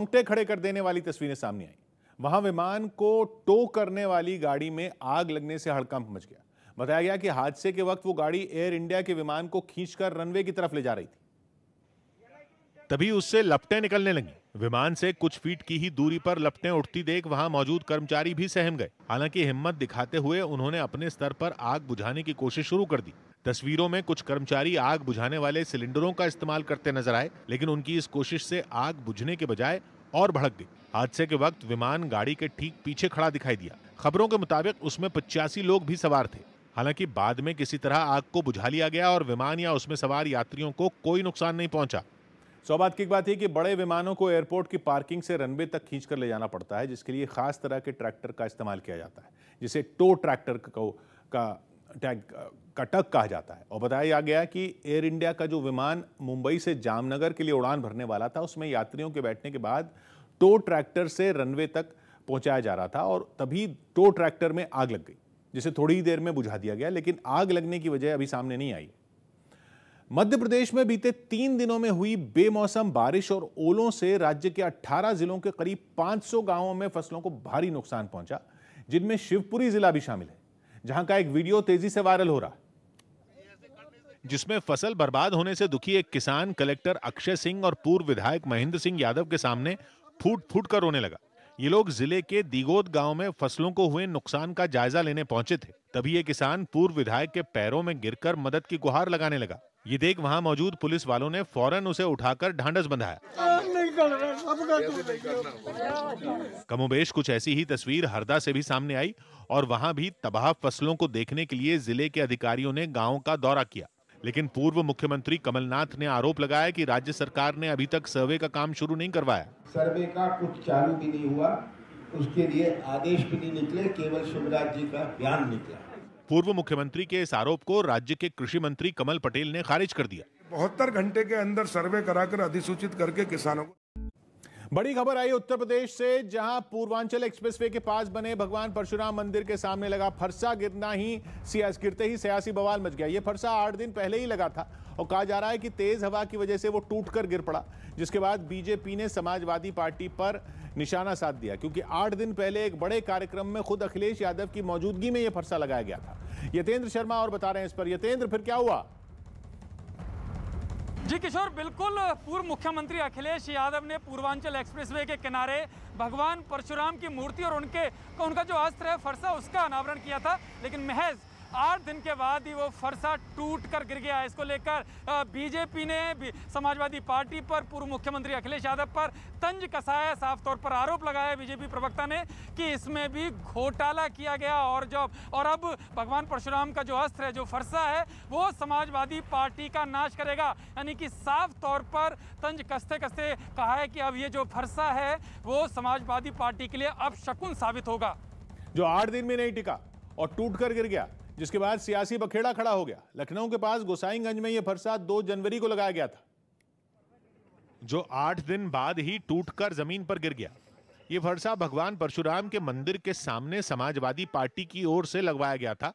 रोंगटे खड़े कर देने वाली तस्वीरें सामने आई वहां विमान को टो करने वाली गाड़ी में आग लगने से हड़कंप मच गया बताया गया कि हादसे के वक्त वो गाड़ी एयर इंडिया के विमान को खींचकर रनवे की तरफ ले जा रही थी तभी उससे लपटें निकलने लगी विमान से कुछ फीट की ही दूरी पर लपटें उठती देख वहां मौजूद कर्मचारी भी सहम गए हालांकि हिम्मत दिखाते हुए उन्होंने अपने स्तर पर आग बुझाने की कोशिश शुरू कर दी तस्वीरों में कुछ कर्मचारी आग बुझाने वाले सिलेंडरों का इस्तेमाल करते नजर आए लेकिन उनकी इस कोशिश से आग बुझने के बजाय और भड़क गई हादसे के वक्त विमान गाड़ी के ठीक पीछे खड़ा दिखाई दिया खबरों के मुताबिक उसमें पचासी लोग भी सवार थे हालांकि बाद में किसी तरह आग को बुझा लिया गया और विमान या उसमें सवार यात्रियों को कोई नुकसान नहीं पहुंचा सौबात की बात है कि बड़े विमानों को एयरपोर्ट की पार्किंग से रनवे तक खींच कर ले जाना पड़ता है जिसके लिए खास तरह के ट्रैक्टर का इस्तेमाल किया जाता है जिसे टो ट्रैक्टर को का अटैक का टक कहा जाता है और बताया गया कि एयर इंडिया का जो विमान मुंबई से जामनगर के लिए उड़ान भरने वाला था उसमें यात्रियों के बैठने के बाद टो ट्रैक्टर से रनवे तक पहुंचाया जा रहा था और तभी टो ट्रैक्टर में आग लग गई जिसे थोड़ी देर में बुझा दिया गया लेकिन आग लगने की वजह अभी सामने नहीं आई मध्य प्रदेश में बीते तीन दिनों में हुई बेमौसम बारिश और ओलों से राज्य के 18 जिलों के करीब 500 गांवों में फसलों को भारी नुकसान पहुंचा जिनमें शिवपुरी जिला भी शामिल है जहां का एक वीडियो तेजी से वायरल हो रहा है जिसमें फसल बर्बाद होने से दुखी एक किसान कलेक्टर अक्षय सिंह और पूर्व विधायक महेंद्र सिंह यादव के सामने फूट फूट कर रोने लगा ये लोग जिले के दिगोद गांव में फसलों को हुए नुकसान का जायजा लेने पहुंचे थे तभी ये किसान पूर्व विधायक के पैरों में गिरकर मदद की गुहार लगाने लगा ये देख वहाँ मौजूद पुलिस वालों ने फौरन उसे उठाकर ढांडस बंधाया कमोबेश कुछ ऐसी ही तस्वीर हरदा से भी सामने आई और वहाँ भी तबाह फसलों को देखने के लिए जिले के अधिकारियों ने गाँव का दौरा किया लेकिन पूर्व मुख्यमंत्री कमलनाथ ने आरोप लगाया कि राज्य सरकार ने अभी तक सर्वे का काम शुरू नहीं करवाया सर्वे का कुछ चालू भी नहीं हुआ उसके लिए आदेश भी नहीं निकले केवल शिवराज जी का बयान निकला पूर्व मुख्यमंत्री के इस आरोप को राज्य के कृषि मंत्री कमल पटेल ने खारिज कर दिया बहत्तर घंटे के अंदर सर्वे कराकर अधिसूचित करके किसानों को बड़ी खबर आई उत्तर प्रदेश से जहां पूर्वांचल एक्सप्रेसवे के पास बने भगवान परशुराम मंदिर के सामने लगा फरसा गिरना ही सियास गिरते ही सियासी बवाल मच गया ये फरसा आठ दिन पहले ही लगा था और कहा जा रहा है कि तेज हवा की वजह से वो टूटकर गिर पड़ा जिसके बाद बीजेपी ने समाजवादी पार्टी पर निशाना साध दिया क्योंकि आठ दिन पहले एक बड़े कार्यक्रम में खुद अखिलेश यादव की मौजूदगी में यह फरसा लगाया गया था यतेंद्र शर्मा और बता रहे हैं इस पर यतेंद्र फिर क्या हुआ जी किशोर बिल्कुल पूर्व मुख्यमंत्री अखिलेश यादव ने पूर्वांचल एक्सप्रेसवे के किनारे भगवान परशुराम की मूर्ति और उनके उनका जो अस्त्र है फरसा उसका अनावरण किया था लेकिन महज आठ दिन के बाद ही वो फरसा टूट कर गिर गया इसको लेकर बीजेपी ने भी समाजवादी पार्टी पर पूर्व मुख्यमंत्री अखिलेश यादव पर तंज कसाया साफ तौर पर आरोप लगाया बीजेपी प्रवक्ता ने कि इसमें भी घोटाला किया गया और जब और अब भगवान परशुराम का जो अस्त्र है जो फरसा है वो समाजवादी पार्टी का नाश करेगा यानी कि साफ तौर पर तंज कसते कसते कहा है कि अब ये जो फरसा है वो समाजवादी पार्टी के लिए अब शकुन साबित होगा जो आठ दिन में नहीं टिका और टूट कर गिर गया जिसके बाद सियासी बखेड़ा खड़ा हो गया लखनऊ के पास गोसाईगंज में यह फरसा दो जनवरी को लगाया गया था जो आठ दिन बाद ही टूटकर जमीन पर गिर गया ये फरसा भगवान परशुराम के मंदिर के सामने समाजवादी पार्टी की ओर से लगवाया गया था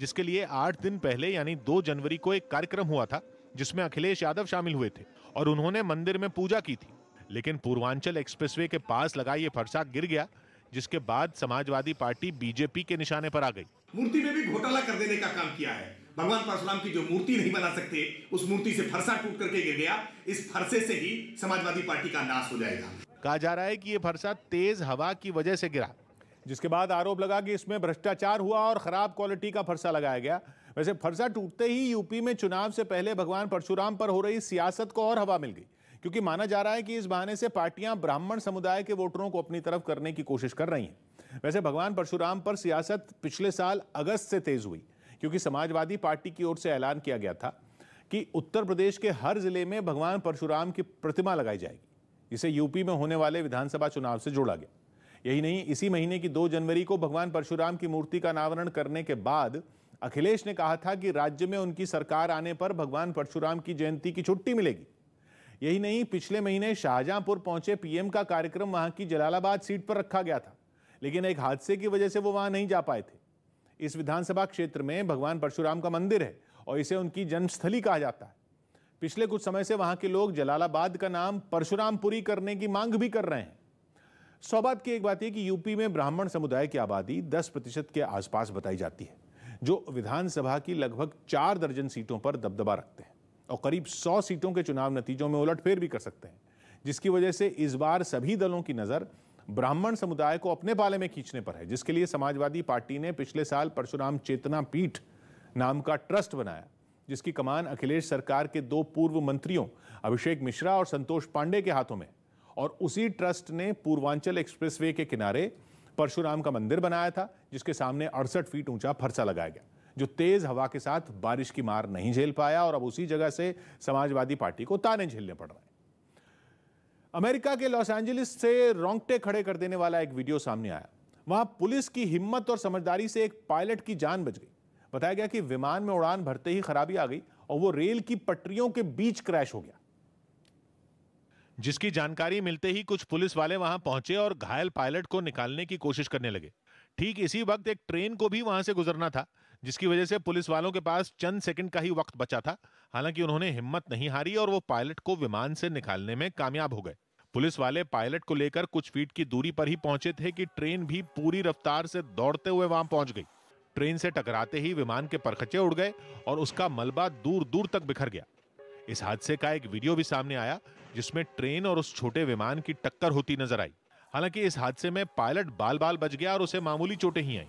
जिसके लिए आठ दिन पहले यानी दो जनवरी को एक कार्यक्रम हुआ था जिसमें अखिलेश यादव शामिल हुए थे और उन्होंने मंदिर में पूजा की थी लेकिन पूर्वांचल एक्सप्रेसवे के पास लगा ये फरसा गिर गया जिसके बाद समाजवादी पार्टी बीजेपी के निशाने पर आ गई मूर्ति में भी घोटाला कर देने का काम किया है भगवान परशुराम की जो मूर्ति नहीं बना सकते उस मूर्ति से फरसा टूट करके गिर गया इस फरसे से ही समाजवादी पार्टी का नाश हो जाएगा कहा जा रहा है कि ये फरसा तेज हवा की वजह से गिरा जिसके बाद आरोप लगा कि इसमें भ्रष्टाचार हुआ और खराब क्वालिटी का फरसा लगाया गया वैसे फरसा टूटते ही यूपी में चुनाव से पहले भगवान परशुराम पर हो रही सियासत को और हवा मिल गई क्योंकि माना जा रहा है कि इस बहाने से पार्टियां ब्राह्मण समुदाय के वोटरों को अपनी तरफ करने की कोशिश कर रही हैं वैसे भगवान परशुराम पर सियासत पिछले साल अगस्त से तेज हुई क्योंकि समाजवादी पार्टी की ओर से ऐलान किया गया था कि उत्तर प्रदेश के हर जिले में भगवान परशुराम की प्रतिमा लगाई जाएगी इसे यूपी में होने वाले विधानसभा चुनाव से जोड़ा गया यही नहीं इसी महीने की दो जनवरी को भगवान परशुराम की मूर्ति का अनावरण करने के बाद अखिलेश ने कहा था कि राज्य में उनकी सरकार आने पर भगवान परशुराम की जयंती की छुट्टी मिलेगी यही नहीं पिछले महीने शाहजहांपुर पहुंचे पीएम का कार्यक्रम वहां की जलालाबाद सीट पर रखा गया था लेकिन एक हादसे की वजह से वो वहां नहीं जा पाए थे इस विधानसभा क्षेत्र में भगवान परशुराम का मंदिर है और इसे उनकी जन्मस्थली कहा जाता है पिछले कुछ समय से वहां के लोग जलालाबाद का नाम परशुरामपुरी करने की मांग भी कर रहे हैं सौबात की एक बात यह कि यूपी में ब्राह्मण समुदाय की आबादी 10 प्रतिशत के आसपास बताई जाती है जो विधानसभा की लगभग चार दर्जन सीटों पर दबदबा रखते हैं और करीब सौ सीटों के चुनाव नतीजों में उलटफेर भी कर सकते हैं जिसकी वजह से इस बार सभी दलों की नज़र ब्राह्मण समुदाय को अपने पाले में खींचने पर है जिसके लिए समाजवादी पार्टी ने पिछले साल परशुराम चेतना पीठ नाम का ट्रस्ट बनाया जिसकी कमान अखिलेश सरकार के दो पूर्व मंत्रियों अभिषेक मिश्रा और संतोष पांडे के हाथों में और उसी ट्रस्ट ने पूर्वांचल एक्सप्रेसवे के किनारे परशुराम का मंदिर बनाया था जिसके सामने अड़सठ फीट ऊंचा फरसा लगाया गया जो तेज हवा के साथ बारिश की मार नहीं झेल पाया और अब उसी जगह से समाजवादी पार्टी को ताने झेलने पड़ रहे हैं अमेरिका के लॉस एंजलिस से रोंगटे खड़े कर देने वाला एक वीडियो सामने आया वहां पुलिस की हिम्मत और समझदारी से एक पायलट की जान बच गई बताया गया कि विमान में उड़ान भरते ही खराबी आ गई और वो रेल की पटरियों के बीच क्रैश हो गया जिसकी जानकारी मिलते ही कुछ पुलिस वाले वहां पहुंचे और घायल पायलट को निकालने की कोशिश करने लगे ठीक इसी वक्त एक ट्रेन को भी वहां से गुजरना था जिसकी वजह से पुलिस वालों के पास चंद सेकंड का ही वक्त बचा था हालांकि उन्होंने हिम्मत नहीं हारी और वो पायलट को विमान से निकालने में कामयाब हो गए पुलिस वाले पायलट को लेकर कुछ फीट की दूरी पर ही पहुंचे थे कि ट्रेन भी पूरी रफ्तार से दौड़ते हुए वहां पहुंच गई ट्रेन से टकराते ही विमान के परखचे उड़ गए और उसका मलबा दूर दूर तक बिखर गया इस हादसे का एक वीडियो भी सामने आया जिसमें ट्रेन और उस छोटे विमान की टक्कर होती नजर आई हालांकि इस हादसे में पायलट बाल बाल बच गया और उसे मामूली चोटें ही आई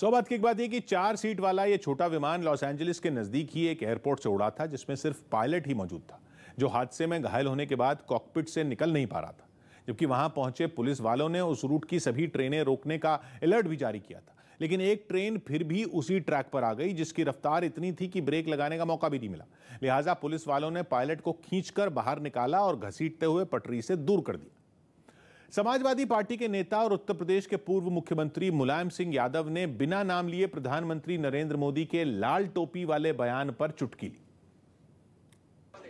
सौ बात की एक बात यह कि चार सीट वाला ये छोटा विमान लॉस एंजलिस के नज़दीक ही एक एयरपोर्ट से उड़ा था जिसमें सिर्फ पायलट ही मौजूद था जो हादसे में घायल होने के बाद कॉकपिट से निकल नहीं पा रहा था जबकि वहां पहुंचे पुलिस वालों ने उस रूट की सभी ट्रेनें रोकने का अलर्ट भी जारी किया था लेकिन एक ट्रेन फिर भी उसी ट्रैक पर आ गई जिसकी रफ्तार इतनी थी कि ब्रेक लगाने का मौका भी नहीं मिला लिहाजा पुलिस वालों ने पायलट को खींचकर बाहर निकाला और घसीटते हुए पटरी से दूर कर दिया समाजवादी पार्टी के नेता और उत्तर प्रदेश के पूर्व मुख्यमंत्री मुलायम सिंह यादव ने बिना नाम लिए प्रधानमंत्री नरेंद्र मोदी के लाल टोपी वाले बयान पर चुटकी ली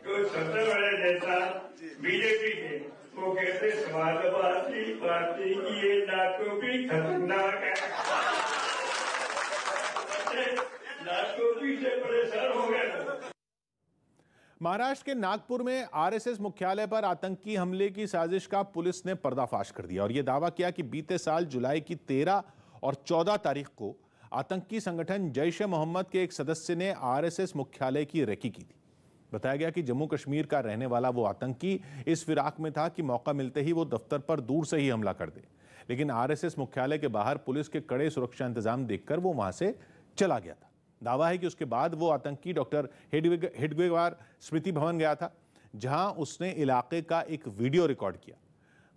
जो सबसे बड़े नेता बीजेपी के वो कहते समाजवादी पार्टी की ये लाल टोपी खतरनाक है लाल टोपी से परेशान हो गए महाराष्ट्र के नागपुर में आरएसएस मुख्यालय पर आतंकी हमले की साजिश का पुलिस ने पर्दाफाश कर दिया और यह दावा किया कि बीते साल जुलाई की तेरह और चौदह तारीख को आतंकी संगठन जैश ए मोहम्मद के एक सदस्य ने आरएसएस मुख्यालय की रेकी की थी बताया गया कि जम्मू कश्मीर का रहने वाला वो आतंकी इस फिराक में था कि मौका मिलते ही वो दफ्तर पर दूर से ही हमला कर दे लेकिन आरएसएस मुख्यालय के बाहर पुलिस के कड़े सुरक्षा इंतजाम देखकर वो वहां से चला गया था दावा है कि उसके बाद वो आतंकी डॉक्टर हिडगेवार स्मृति भवन गया था जहां उसने इलाके का एक वीडियो रिकॉर्ड किया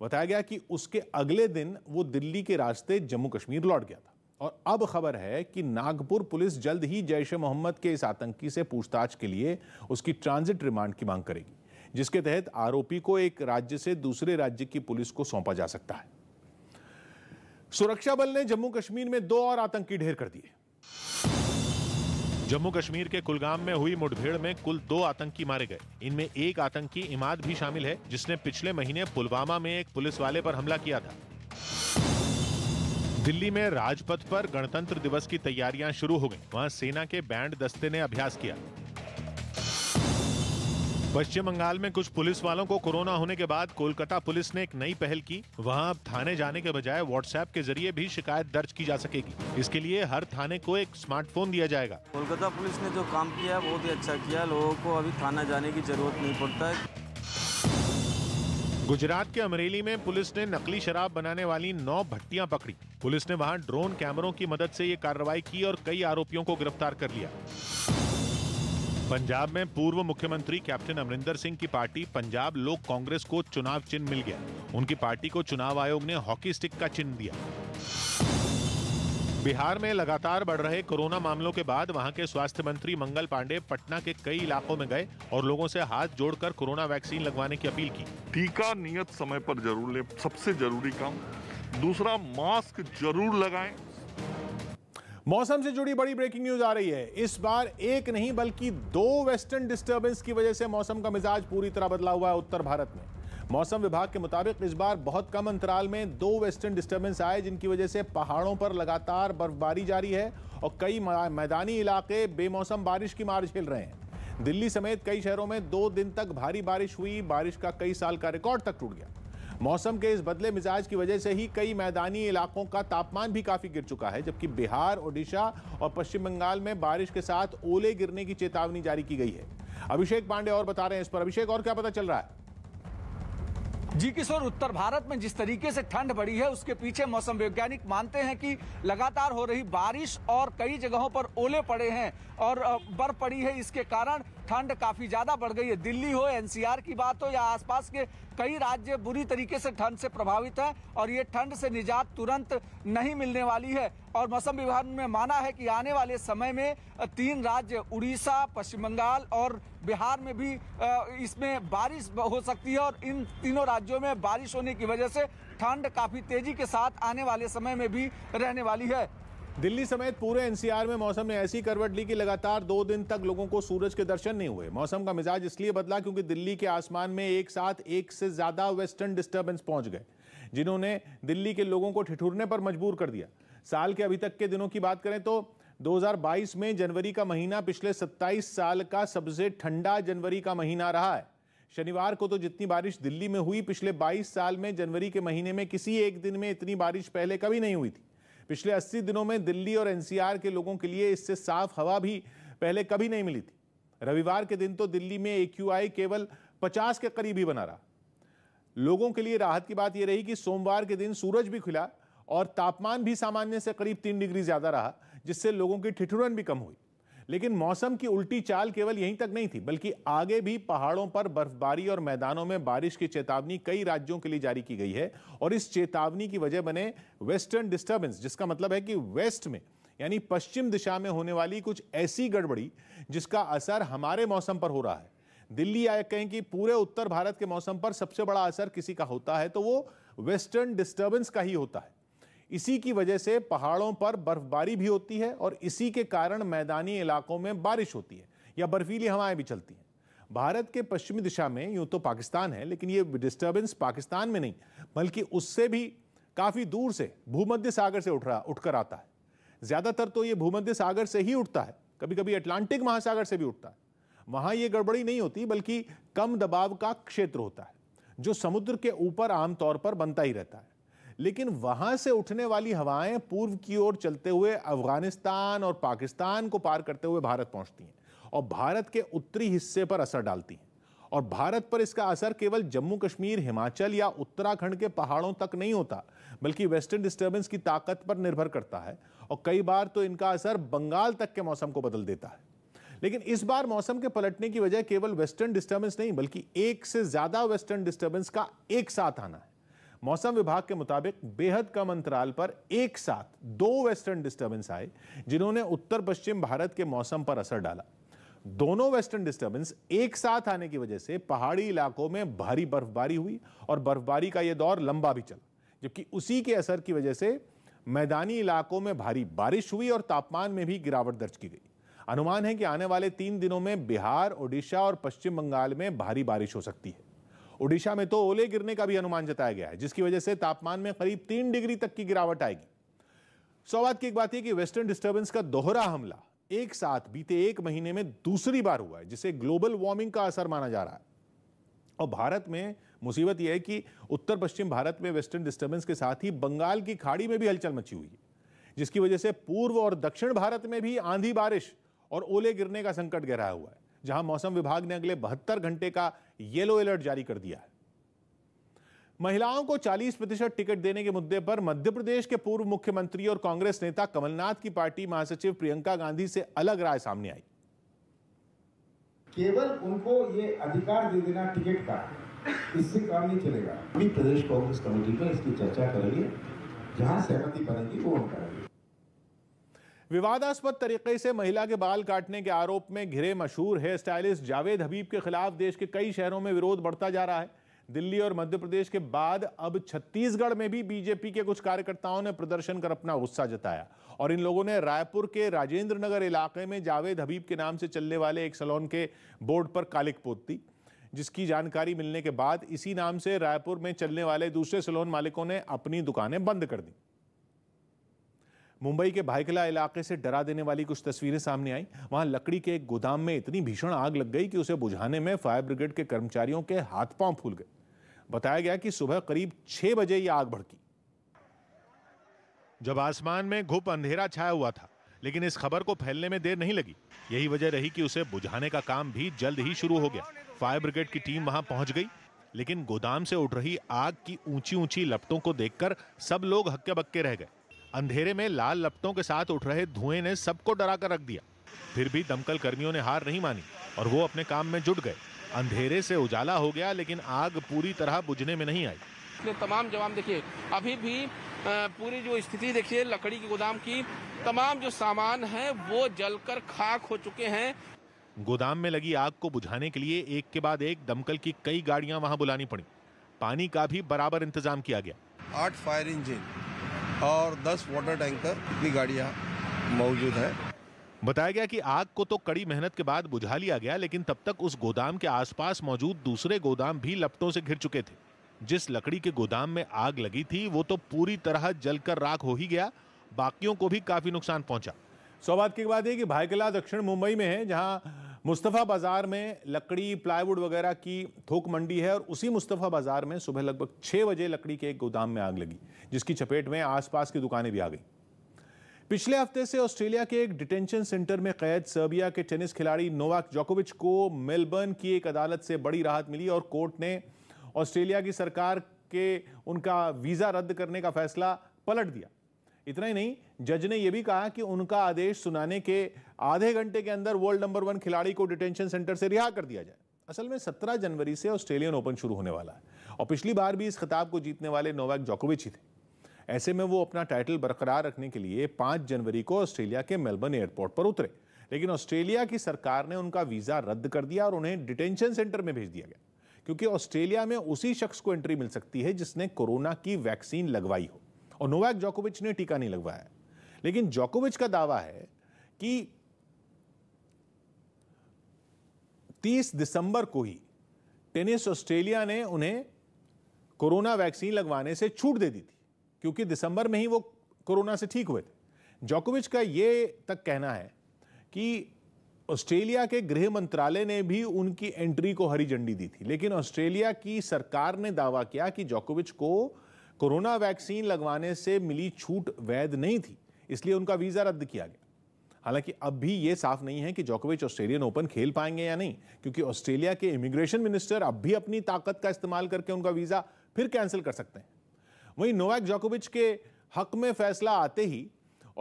बताया गया कि उसके अगले दिन वो दिल्ली के रास्ते जम्मू कश्मीर लौट गया था और अब खबर है कि नागपुर पुलिस जल्द ही जैश ए मोहम्मद के इस आतंकी से पूछताछ के लिए उसकी ट्रांजिट रिमांड की मांग करेगी जिसके तहत आरोपी को एक राज्य से दूसरे राज्य की पुलिस को सौंपा जा सकता है सुरक्षा बल ने जम्मू कश्मीर में दो और आतंकी ढेर कर दिए जम्मू कश्मीर के कुलगाम में हुई मुठभेड़ में कुल दो आतंकी मारे गए इनमें एक आतंकी इमाद भी शामिल है जिसने पिछले महीने पुलवामा में एक पुलिस वाले पर हमला किया था दिल्ली में राजपथ पर गणतंत्र दिवस की तैयारियां शुरू हो गयी वहाँ सेना के बैंड दस्ते ने अभ्यास किया पश्चिम बंगाल में कुछ पुलिस वालों को कोरोना होने के बाद कोलकाता पुलिस ने एक नई पहल की वहां अब थाने जाने के बजाय व्हाट्सएप के जरिए भी शिकायत दर्ज की जा सकेगी इसके लिए हर थाने को एक स्मार्टफोन दिया जाएगा कोलकाता पुलिस ने जो काम किया बहुत ही अच्छा किया लोगों को अभी थाना जाने की जरूरत नहीं पड़ता है गुजरात के अमरेली में पुलिस ने नकली शराब बनाने वाली नौ भट्टियां पकड़ी पुलिस ने वहां ड्रोन कैमरों की मदद से ये कार्रवाई की और कई आरोपियों को गिरफ्तार कर लिया पंजाब में पूर्व मुख्यमंत्री कैप्टन अमरिंदर सिंह की पार्टी पंजाब लोक कांग्रेस को चुनाव चिन्ह मिल गया उनकी पार्टी को चुनाव आयोग ने हॉकी स्टिक का चिन्ह दिया बिहार में लगातार बढ़ रहे कोरोना मामलों के बाद वहां के स्वास्थ्य मंत्री मंगल पांडे पटना के कई इलाकों में गए और लोगों से हाथ जोड़कर कोरोना वैक्सीन लगवाने की अपील की टीका नियत समय पर जरूर ले सबसे जरूरी काम दूसरा मास्क जरूर लगाएं मौसम से जुड़ी बड़ी ब्रेकिंग न्यूज आ रही है इस बार एक नहीं बल्कि दो वेस्टर्न डिस्टर्बेंस की वजह से मौसम का मिजाज पूरी तरह बदला हुआ है उत्तर भारत में मौसम विभाग के मुताबिक इस बार बहुत कम अंतराल में दो वेस्टर्न डिस्टर्बेंस आए जिनकी वजह से पहाड़ों पर लगातार बर्फबारी जारी है और कई मैदानी इलाके बेमौसम बारिश की मार झेल रहे हैं दिल्ली समेत कई शहरों में दो दिन तक भारी बारिश हुई बारिश का कई साल का रिकॉर्ड तक टूट गया मौसम के इस बदले मिजाज की वजह से ही कई मैदानी इलाकों का तापमान भी काफ़ी गिर चुका है जबकि बिहार ओडिशा और पश्चिम बंगाल में बारिश के साथ ओले गिरने की चेतावनी जारी की गई है अभिषेक पांडे और बता रहे हैं इस पर अभिषेक और क्या पता चल रहा है जी किशोर उत्तर भारत में जिस तरीके से ठंड बढ़ी है उसके पीछे मौसम वैज्ञानिक मानते हैं कि लगातार हो रही बारिश और कई जगहों पर ओले पड़े हैं और बर्फ पड़ी है इसके कारण ठंड काफ़ी ज़्यादा बढ़ गई है दिल्ली हो एनसीआर की बात हो या आसपास के कई राज्य बुरी तरीके से ठंड से प्रभावित है और ये ठंड से निजात तुरंत नहीं मिलने वाली है और मौसम विभाग ने माना है कि आने वाले समय में तीन राज्य उड़ीसा पश्चिम बंगाल और बिहार में भी इसमें बारिश हो सकती है और इन तीनों राज्यों में बारिश होने की वजह से ठंड काफ़ी तेज़ी के साथ आने वाले समय में भी रहने वाली है दिल्ली समेत पूरे एनसीआर में मौसम ने ऐसी करवट ली कि लगातार दो दिन तक लोगों को सूरज के दर्शन नहीं हुए मौसम का मिजाज इसलिए बदला क्योंकि दिल्ली के आसमान में एक साथ एक से ज्यादा वेस्टर्न डिस्टर्बेंस पहुंच गए जिन्होंने दिल्ली के लोगों को ठिठुरने पर मजबूर कर दिया साल के अभी तक के दिनों की बात करें तो 2022 में जनवरी का महीना पिछले 27 साल का सबसे ठंडा जनवरी का महीना रहा है शनिवार को तो जितनी बारिश दिल्ली में हुई पिछले 22 साल में जनवरी के महीने में किसी एक दिन में इतनी बारिश पहले कभी नहीं हुई थी पिछले 80 दिनों में दिल्ली और एनसीआर के लोगों के लिए इससे साफ हवा भी पहले कभी नहीं मिली थी रविवार के दिन तो दिल्ली में ए केवल पचास के करीब ही बना रहा लोगों के लिए राहत की बात यह रही कि सोमवार के दिन सूरज भी खुला और तापमान भी सामान्य से करीब तीन डिग्री ज्यादा रहा जिससे लोगों की ठिठुरन भी कम हुई लेकिन मौसम की उल्टी चाल केवल यहीं तक नहीं थी बल्कि आगे भी पहाड़ों पर बर्फबारी और मैदानों में बारिश की चेतावनी कई राज्यों के लिए जारी की गई है और इस चेतावनी की वजह बने वेस्टर्न डिस्टर्बेंस जिसका मतलब है कि वेस्ट में यानी पश्चिम दिशा में होने वाली कुछ ऐसी गड़बड़ी जिसका असर हमारे मौसम पर हो रहा है दिल्ली आए कहें कि पूरे उत्तर भारत के मौसम पर सबसे बड़ा असर किसी का होता है तो वो वेस्टर्न डिस्टर्बेंस का ही होता है इसी की वजह से पहाड़ों पर बर्फबारी भी होती है और इसी के कारण मैदानी इलाकों में बारिश होती है या बर्फीली हवाएं भी चलती हैं भारत के पश्चिमी दिशा में यूं तो पाकिस्तान है लेकिन ये डिस्टर्बेंस पाकिस्तान में नहीं बल्कि उससे भी काफ़ी दूर से भूमध्य सागर से उठ रहा उठकर आता है ज़्यादातर तो ये भूमध्य सागर से ही उठता है कभी कभी अटलांटिक महासागर से भी उठता है वहाँ ये गड़बड़ी नहीं होती बल्कि कम दबाव का क्षेत्र होता है जो समुद्र के ऊपर आमतौर पर बनता ही रहता है लेकिन वहां से उठने वाली हवाएं पूर्व की ओर चलते हुए अफगानिस्तान और पाकिस्तान को पार करते हुए भारत पहुंचती हैं और भारत के उत्तरी हिस्से पर असर डालती हैं और भारत पर इसका असर केवल जम्मू कश्मीर हिमाचल या उत्तराखंड के पहाड़ों तक नहीं होता बल्कि वेस्टर्न डिस्टर्बेंस की ताकत पर निर्भर करता है और कई बार तो इनका असर बंगाल तक के मौसम को बदल देता है लेकिन इस बार मौसम के पलटने की वजह केवल वेस्टर्न डिस्टर्बेंस नहीं बल्कि एक से ज्यादा वेस्टर्न डिस्टर्बेंस का एक साथ आना है मौसम विभाग के मुताबिक बेहद कम अंतराल पर एक साथ दो वेस्टर्न डिस्टर्बेंस आए जिन्होंने उत्तर पश्चिम भारत के मौसम पर असर डाला दोनों वेस्टर्न डिस्टर्बेंस एक साथ आने की वजह से पहाड़ी इलाकों में भारी बर्फबारी हुई और बर्फबारी का यह दौर लंबा भी चला जबकि उसी के असर की वजह से मैदानी इलाकों में भारी बारिश हुई और तापमान में भी गिरावट दर्ज की गई अनुमान है कि आने वाले तीन दिनों में बिहार ओडिशा और पश्चिम बंगाल में भारी बारिश हो सकती है ओडिशा में तो ओले गिरने का भी अनुमान जताया गया है जिसकी वजह से तापमान में करीब तीन डिग्री तक की गिरावट आएगी सौवाद की एक बात यह कि वेस्टर्न डिस्टर्बेंस का दोहरा हमला एक साथ बीते एक महीने में दूसरी बार हुआ है जिसे ग्लोबल वार्मिंग का असर माना जा रहा है और भारत में मुसीबत यह है कि उत्तर पश्चिम भारत में वेस्टर्न डिस्टर्बेंस के साथ ही बंगाल की खाड़ी में भी हलचल मची हुई है जिसकी वजह से पूर्व और दक्षिण भारत में भी आंधी बारिश और ओले गिरने का संकट गहराया हुआ है जहां मौसम विभाग ने अगले बहत्तर घंटे का येलो अलर्ट जारी कर दिया है महिलाओं को 40 प्रतिशत टिकट देने के मुद्दे पर मध्य प्रदेश के पूर्व मुख्यमंत्री और कांग्रेस नेता कमलनाथ की पार्टी महासचिव प्रियंका गांधी से अलग राय सामने आई केवल उनको ये अधिकार दे देना टिकट का इससे काम नहीं चलेगा प्रदेश कांग्रेस कमेटी पर इसकी चर्चा करेंगे जहां सहमति बनेगी वो हम करेंगे विवादास्पद तरीके से महिला के बाल काटने के आरोप में घिरे मशहूर हेयर स्टाइलिस्ट जावेद हबीब के खिलाफ देश के कई शहरों में विरोध बढ़ता जा रहा है दिल्ली और मध्य प्रदेश के बाद अब छत्तीसगढ़ में भी बीजेपी के कुछ कार्यकर्ताओं ने प्रदर्शन कर अपना गुस्सा जताया और इन लोगों ने रायपुर के राजेंद्र नगर इलाके में जावेद हबीब के नाम से चलने वाले एक सलोन के बोर्ड पर कालिक पोत दी जिसकी जानकारी मिलने के बाद इसी नाम से रायपुर में चलने वाले दूसरे सलोन मालिकों ने अपनी दुकानें बंद कर दी मुंबई के भाईकला इलाके से डरा देने वाली कुछ तस्वीरें सामने आई वहां लकड़ी के एक गोदाम में इतनी भीषण आग लग गई कि उसे बुझाने में फायर ब्रिगेड के कर्मचारियों के हाथ पांव फूल गए बताया गया कि सुबह करीब छह बजे यह आग भड़की जब आसमान में घुप अंधेरा छाया हुआ था लेकिन इस खबर को फैलने में देर नहीं लगी यही वजह रही कि उसे बुझाने का काम भी जल्द ही शुरू हो गया फायर ब्रिगेड की टीम वहां पहुंच गई लेकिन गोदाम से उठ रही आग की ऊंची ऊंची लपटों को देखकर सब लोग हक्के बक्के रह गए अंधेरे में लाल लपटों के साथ उठ रहे धुएं ने सबको डरा कर रख दिया फिर भी दमकल कर्मियों ने हार नहीं मानी और वो अपने काम में जुट गए अंधेरे से उजाला हो गया लेकिन आग पूरी तरह बुझने में नहीं आई तमाम जवाब देखिए अभी भी पूरी जो स्थिति देखिए लकड़ी की गोदाम की तमाम जो सामान है वो जलकर खाक हो चुके हैं गोदाम में लगी आग को बुझाने के लिए एक के बाद एक दमकल की कई गाड़ियां वहां बुलानी पड़ी पानी का भी बराबर इंतजाम किया गया आठ फायर इंजन और 10 वाटर टैंकर की गाड़ियाँ मौजूद है बताया गया कि आग को तो कड़ी मेहनत के बाद बुझा लिया गया लेकिन तब तक उस गोदाम के आसपास मौजूद दूसरे गोदाम भी लपटों से घिर चुके थे जिस लकड़ी के गोदाम में आग लगी थी वो तो पूरी तरह जलकर राख हो ही गया बाकियों को भी काफी नुकसान पहुंचा सौ बात की बात है कि भाईकला दक्षिण मुंबई में है जहां मुस्तफ़ा बाज़ार में लकड़ी प्लाईवुड वगैरह की थोक मंडी है और उसी मुस्तफ़ा बाज़ार में सुबह लगभग छः बजे लकड़ी के एक गोदाम में आग लगी जिसकी चपेट में आसपास की दुकानें भी आ गई पिछले हफ्ते से ऑस्ट्रेलिया के एक डिटेंशन सेंटर में कैद सर्बिया के टेनिस खिलाड़ी नोवाक जोकोविच को मेलबर्न की एक अदालत से बड़ी राहत मिली और कोर्ट ने ऑस्ट्रेलिया की सरकार के उनका वीज़ा रद्द करने का फैसला पलट दिया इतना ही नहीं जज ने यह भी कहा कि उनका आदेश सुनाने के आधे घंटे के अंदर वर्ल्ड नंबर वन खिलाड़ी को डिटेंशन सेंटर से रिहा कर दिया जाए असल में 17 जनवरी से ऑस्ट्रेलियन ओपन शुरू होने वाला है और पिछली बार भी इस खिताब को जीतने वाले नोवैक जोकोविच ही थे ऐसे में वो अपना टाइटल बरकरार रखने के लिए 5 जनवरी को ऑस्ट्रेलिया के मेलबर्न एयरपोर्ट पर उतरे लेकिन ऑस्ट्रेलिया की सरकार ने उनका वीज़ा रद्द कर दिया और उन्हें डिटेंशन सेंटर में भेज दिया गया क्योंकि ऑस्ट्रेलिया में उसी शख्स को एंट्री मिल सकती है जिसने कोरोना की वैक्सीन लगवाई हो और नोवैक जोकोविच ने टीका नहीं लगवाया लेकिन जोकोविच का दावा है कि 30 दिसंबर को ही टेनिस ऑस्ट्रेलिया ने उन्हें कोरोना वैक्सीन लगवाने से छूट दे दी थी क्योंकि दिसंबर में ही वो कोरोना से ठीक हुए थे जोकोविच का ये तक कहना है कि ऑस्ट्रेलिया के गृह मंत्रालय ने भी उनकी एंट्री को हरी झंडी दी थी लेकिन ऑस्ट्रेलिया की सरकार ने दावा किया कि जोकोविच को कोरोना वैक्सीन लगवाने से मिली छूट वैध नहीं थी इसलिए उनका वीज़ा रद्द किया गया हालांकि अब भी ये साफ नहीं है कि जोकोविच ऑस्ट्रेलियन ओपन खेल पाएंगे या नहीं क्योंकि ऑस्ट्रेलिया के इमिग्रेशन मिनिस्टर अब भी अपनी ताकत का इस्तेमाल करके उनका वीज़ा फिर कैंसिल कर सकते हैं वहीं नोवाक जोकोविच के हक में फैसला आते ही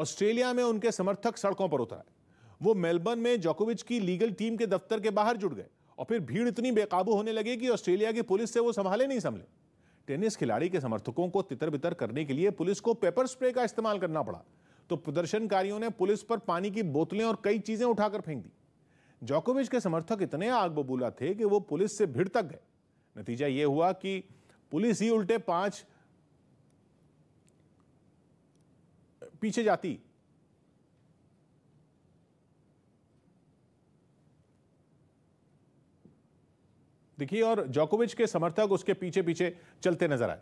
ऑस्ट्रेलिया में उनके समर्थक सड़कों पर उतर आए वो मेलबर्न में जोकोविच की लीगल टीम के दफ्तर के बाहर जुड़ गए और फिर भीड़ इतनी बेकाबू होने लगी कि ऑस्ट्रेलिया की पुलिस से वो संभाले नहीं संभले टेनिस खिलाड़ी के समर्थकों को तितर बितर करने के लिए पुलिस को पेपर स्प्रे का इस्तेमाल करना पड़ा तो प्रदर्शनकारियों ने पुलिस पर पानी की बोतलें और कई चीजें उठाकर फेंक दी जॉकोविच के समर्थक इतने आग बबूला थे कि वो पुलिस से भिड़ तक गए नतीजा यह हुआ कि पुलिस ही उल्टे पांच पीछे जाती देखिए और जॉकोविच के समर्थक उसके पीछे पीछे चलते नजर आए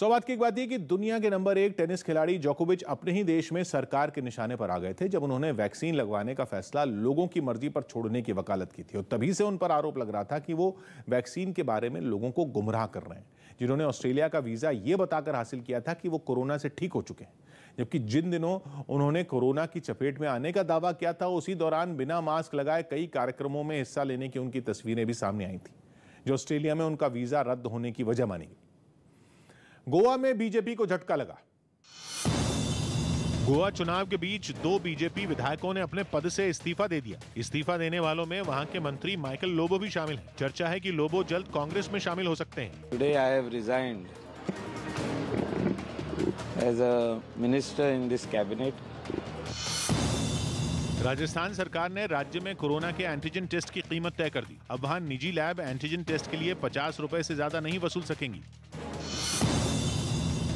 सौ बात की एक बात यह कि दुनिया के नंबर एक टेनिस खिलाड़ी जोकोविच अपने ही देश में सरकार के निशाने पर आ गए थे जब उन्होंने वैक्सीन लगवाने का फैसला लोगों की मर्जी पर छोड़ने की वकालत की थी और तभी से उन पर आरोप लग रहा था कि वो वैक्सीन के बारे में लोगों को गुमराह कर रहे हैं जिन्होंने ऑस्ट्रेलिया का वीज़ा ये बताकर हासिल किया था कि वो कोरोना से ठीक हो चुके हैं जबकि जिन दिनों उन्होंने कोरोना की चपेट में आने का दावा किया था उसी दौरान बिना मास्क लगाए कई कार्यक्रमों में हिस्सा लेने की उनकी तस्वीरें भी सामने आई थी जो ऑस्ट्रेलिया में उनका वीज़ा रद्द होने की वजह मानी गई गोवा में बीजेपी को झटका लगा गोवा चुनाव के बीच दो बीजेपी विधायकों ने अपने पद से इस्तीफा दे दिया इस्तीफा देने वालों में वहां के मंत्री माइकल लोबो भी शामिल हैं। चर्चा है कि लोबो जल्द कांग्रेस में शामिल हो सकते हैं today I have resigned as a minister in this cabinet Rajasthan सरकार ने राज्य में कोरोना के एंटीजन टेस्ट की कीमत तय कर दी अब वहाँ निजी लैब एंटीजन टेस्ट के लिए पचास रूपए ऐसी ज्यादा नहीं वसूल सकेंगी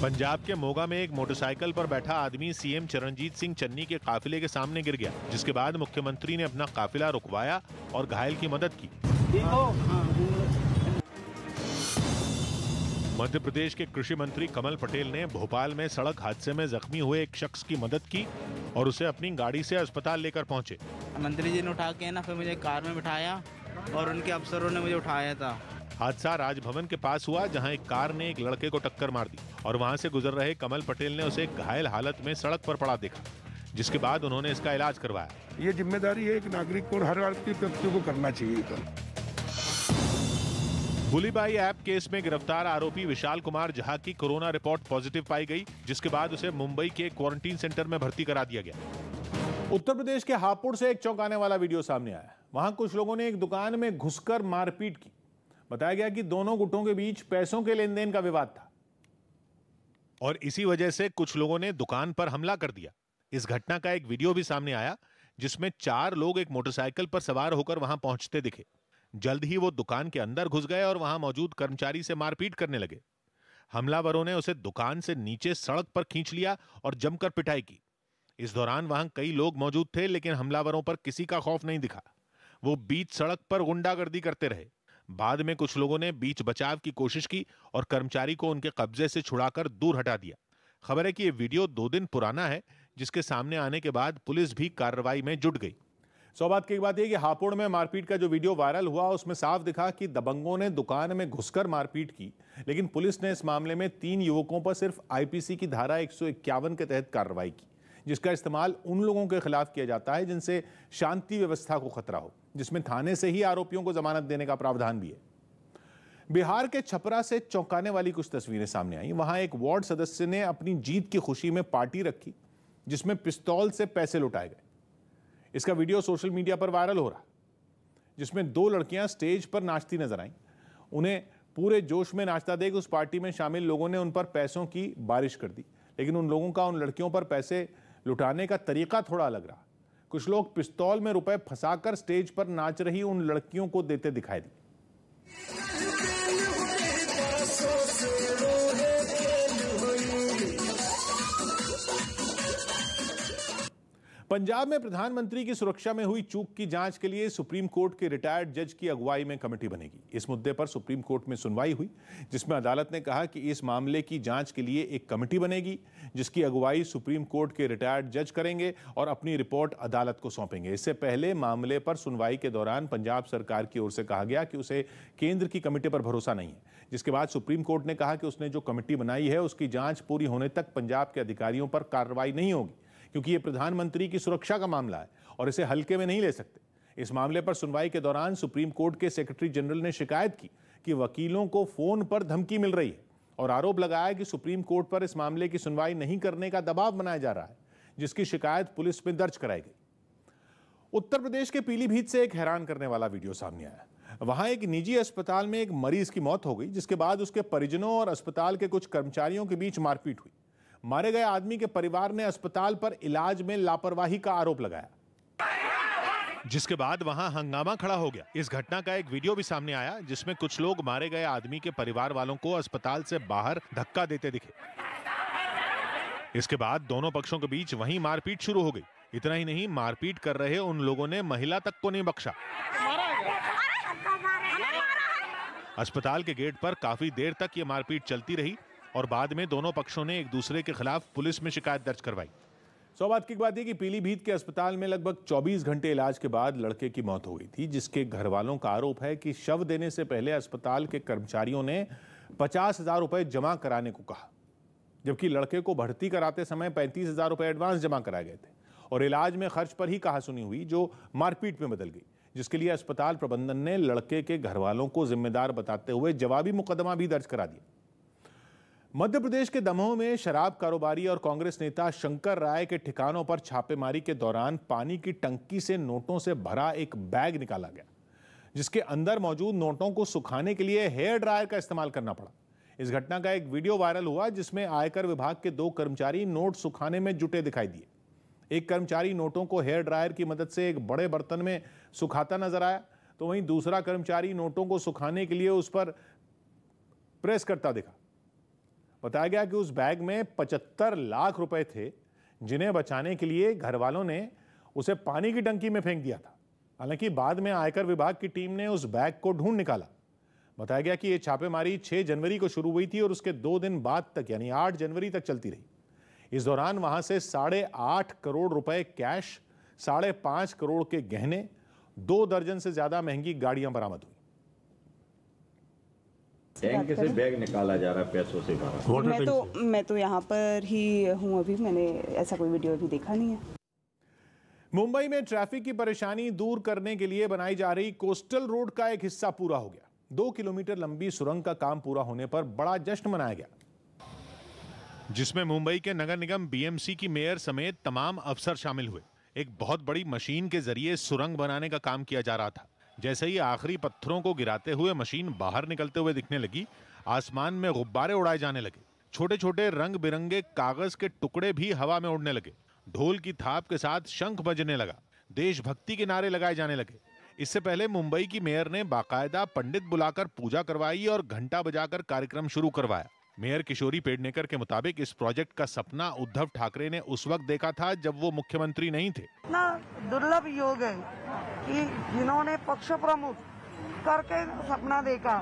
पंजाब के मोगा में एक मोटरसाइकिल पर बैठा आदमी सीएम चरणजीत सिंह चन्नी के काफिले के सामने गिर गया जिसके बाद मुख्यमंत्री ने अपना काफिला रुकवाया और घायल की मदद की मध्य प्रदेश के कृषि मंत्री कमल पटेल ने भोपाल में सड़क हादसे में जख्मी हुए एक शख्स की मदद की और उसे अपनी गाड़ी से अस्पताल लेकर पहुंचे मंत्री जी ने उठा के ना फिर मुझे कार में बिठाया और उनके अफसरों ने मुझे उठाया था हादसा राजभवन के पास हुआ जहां एक कार ने एक लड़के को टक्कर मार दी और वहां से गुजर रहे कमल पटेल ने उसे घायल हालत में सड़क पर पड़ा देखा जिसके बाद उन्होंने इसका इलाज करवाया ये जिम्मेदारी है एक नागरिक को हर व्यक्ति को करना चाहिए तो। बुलीबाई ऐप केस में गिरफ्तार आरोपी विशाल कुमार झा की कोरोना रिपोर्ट पॉजिटिव पाई गई जिसके बाद उसे मुंबई के क्वारंटीन सेंटर में भर्ती करा दिया गया उत्तर प्रदेश के हापुड़ से एक चौंकाने वाला वीडियो सामने आया वहां कुछ लोगों ने एक दुकान में घुसकर मारपीट की बताया गया कि दोनों गुटों के बीच पैसों के लेन देन का विवाद था और इसी वजह से कुछ लोगों ने दुकान पर हमला कर दिया इस घटना का एक वीडियो भी सामने आया जिसमें चार लोग एक मोटरसाइकिल पर सवार होकर वहां पहुंचते दिखे जल्द ही वो दुकान के अंदर घुस गए और वहां मौजूद कर्मचारी से मारपीट करने लगे हमलावरों ने उसे दुकान से नीचे सड़क पर खींच लिया और जमकर पिटाई की इस दौरान वहां कई लोग मौजूद थे लेकिन हमलावरों पर किसी का खौफ नहीं दिखा वो बीच सड़क पर गुंडागर्दी करते रहे बाद में कुछ लोगों ने बीच बचाव की कोशिश की और कर्मचारी को उनके कब्जे से छुड़ाकर दूर हटा दिया खबर है कि ये वीडियो दो दिन पुराना है जिसके सामने आने के बाद पुलिस भी कार्रवाई में जुट गई सौबात की बात यह कि हापुड़ में मारपीट का जो वीडियो वायरल हुआ उसमें साफ दिखा कि दबंगों ने दुकान में घुसकर मारपीट की लेकिन पुलिस ने इस मामले में तीन युवकों पर सिर्फ आईपीसी की धारा एक के तहत कार्रवाई की जिसका इस्तेमाल उन लोगों के खिलाफ किया जाता है जिनसे शांति व्यवस्था को खतरा हो जिसमें थाने से ही आरोपियों को जमानत देने का प्रावधान भी है बिहार के छपरा से चौंकाने वाली कुछ तस्वीरें सामने आई वहां एक वार्ड सदस्य ने अपनी जीत की खुशी में पार्टी रखी जिसमें पिस्तौल से पैसे लुटाए गए इसका वीडियो सोशल मीडिया पर वायरल हो रहा जिसमें दो लड़कियां स्टेज पर नाचती नजर आईं उन्हें पूरे जोश में नाचता देख उस पार्टी में शामिल लोगों ने उन पर पैसों की बारिश कर दी लेकिन उन लोगों का उन लड़कियों पर पैसे लुटाने का तरीका थोड़ा अलग रहा कुछ लोग पिस्तौल में रुपए फंसाकर स्टेज पर नाच रही उन लड़कियों को देते दिखाई दिए पंजाब में प्रधानमंत्री की सुरक्षा में हुई चूक की जांच के लिए सुप्रीम कोर्ट के रिटायर्ड जज की अगुवाई में कमेटी बनेगी इस मुद्दे पर सुप्रीम कोर्ट में सुनवाई हुई जिसमें अदालत ने कहा कि इस मामले की जांच के लिए एक कमेटी बनेगी जिसकी अगुवाई सुप्रीम कोर्ट के रिटायर्ड जज करेंगे और अपनी रिपोर्ट अदालत को सौंपेंगे इससे पहले मामले पर सुनवाई के दौरान पंजाब सरकार की ओर से कहा गया कि उसे केंद्र की कमेटी पर भरोसा नहीं है जिसके बाद सुप्रीम कोर्ट ने कहा कि उसने जो कमेटी बनाई है उसकी जांच पूरी होने तक पंजाब के अधिकारियों पर कार्रवाई नहीं होगी क्योंकि ये प्रधानमंत्री की सुरक्षा का मामला है और इसे हल्के में नहीं ले सकते इस मामले पर सुनवाई के दौरान सुप्रीम कोर्ट के सेक्रेटरी जनरल ने शिकायत की कि वकीलों को फोन पर धमकी मिल रही है और आरोप लगाया कि सुप्रीम कोर्ट पर इस मामले की सुनवाई नहीं करने का दबाव बनाया जा रहा है जिसकी शिकायत पुलिस में दर्ज कराई गई उत्तर प्रदेश के पीलीभीत से एक हैरान करने वाला वीडियो सामने आया वहां एक निजी अस्पताल में एक मरीज की मौत हो गई जिसके बाद उसके परिजनों और अस्पताल के कुछ कर्मचारियों के बीच मारपीट हुई मारे गए आदमी के परिवार ने अस्पताल पर इलाज में लापरवाही का आरोप लगाया जिसके बाद वहां हंगामा खड़ा हो गया इस घटना का एक वीडियो भी सामने आया जिसमें कुछ लोग मारे गए आदमी के परिवार वालों को अस्पताल से बाहर धक्का देते दिखे इसके बाद दोनों पक्षों के बीच वहीं मारपीट शुरू हो गई इतना ही नहीं मारपीट कर रहे उन लोगों ने महिला तक को नहीं बख्शा अस्पताल के गेट पर काफी देर तक ये मारपीट चलती रही और बाद में दोनों पक्षों ने एक दूसरे के खिलाफ पुलिस में शिकायत दर्ज करवाई सौभाग्य की बात है कि पीलीभीत के अस्पताल में लगभग 24 घंटे इलाज के बाद लड़के की मौत हो गई थी जिसके घर वालों का आरोप है कि शव देने से पहले अस्पताल के कर्मचारियों ने पचास हजार रुपये जमा कराने को कहा जबकि लड़के को भर्ती कराते समय पैंतीस हजार रुपये एडवांस जमा कराए गए थे और इलाज में खर्च पर ही कहा सुनी हुई जो मारपीट में बदल गई जिसके लिए अस्पताल प्रबंधन ने लड़के के घर वालों को जिम्मेदार बताते हुए जवाबी मुकदमा भी दर्ज करा दिया मध्य प्रदेश के दमोह में शराब कारोबारी और कांग्रेस नेता शंकर राय के ठिकानों पर छापेमारी के दौरान पानी की टंकी से नोटों से भरा एक बैग निकाला गया जिसके अंदर मौजूद नोटों को सुखाने के लिए हेयर ड्रायर का इस्तेमाल करना पड़ा इस घटना का एक वीडियो वायरल हुआ जिसमें आयकर विभाग के दो कर्मचारी नोट सुखाने में जुटे दिखाई दिए एक कर्मचारी नोटों को हेयर ड्रायर की मदद से एक बड़े बर्तन में सुखाता नजर आया तो वहीं दूसरा कर्मचारी नोटों को सुखाने के लिए उस पर प्रेस करता दिखा बताया गया कि उस बैग में पचहत्तर लाख रुपए थे जिन्हें बचाने के लिए घर वालों ने उसे पानी की टंकी में फेंक दिया था हालांकि बाद में आयकर विभाग की टीम ने उस बैग को ढूंढ निकाला बताया गया कि यह छापेमारी 6 जनवरी को शुरू हुई थी और उसके दो दिन बाद तक यानी 8 जनवरी तक चलती रही इस दौरान वहां से साढ़े आठ करोड़ रुपए कैश साढ़े पांच करोड़ के गहने दो दर्जन से ज्यादा महंगी गाड़ियां बरामद हुई बैंक से बैग निकाला जा रहा है पैसों से बाहर मैं तो मैं तो यहाँ पर ही हूँ अभी मैंने ऐसा कोई वीडियो अभी देखा नहीं है मुंबई में ट्रैफिक की परेशानी दूर करने के लिए बनाई जा रही कोस्टल रोड का एक हिस्सा पूरा हो गया दो किलोमीटर लंबी सुरंग का काम पूरा होने पर बड़ा जश्न मनाया गया जिसमें मुंबई के नगर निगम बीएमसी की मेयर समेत तमाम अफसर शामिल हुए एक बहुत बड़ी मशीन के जरिए सुरंग बनाने का काम किया जा रहा था जैसे ही आखिरी पत्थरों को गिराते हुए मशीन बाहर निकलते हुए दिखने लगी आसमान में गुब्बारे उड़ाए जाने लगे छोटे छोटे रंग बिरंगे कागज के टुकड़े भी हवा में उड़ने लगे ढोल की थाप के साथ शंख बजने लगा देशभक्ति के नारे लगाए जाने लगे इससे पहले मुंबई की मेयर ने बाकायदा पंडित बुलाकर पूजा करवाई और घंटा बजाकर कार्यक्रम शुरू करवाया मेयर किशोरी पेडनेकर के मुताबिक इस प्रोजेक्ट का सपना उद्धव ठाकरे ने उस वक्त देखा था जब वो मुख्यमंत्री नहीं थे इतना दुर्लभ योग है कि जिन्होंने पक्ष प्रमुख करके सपना देखा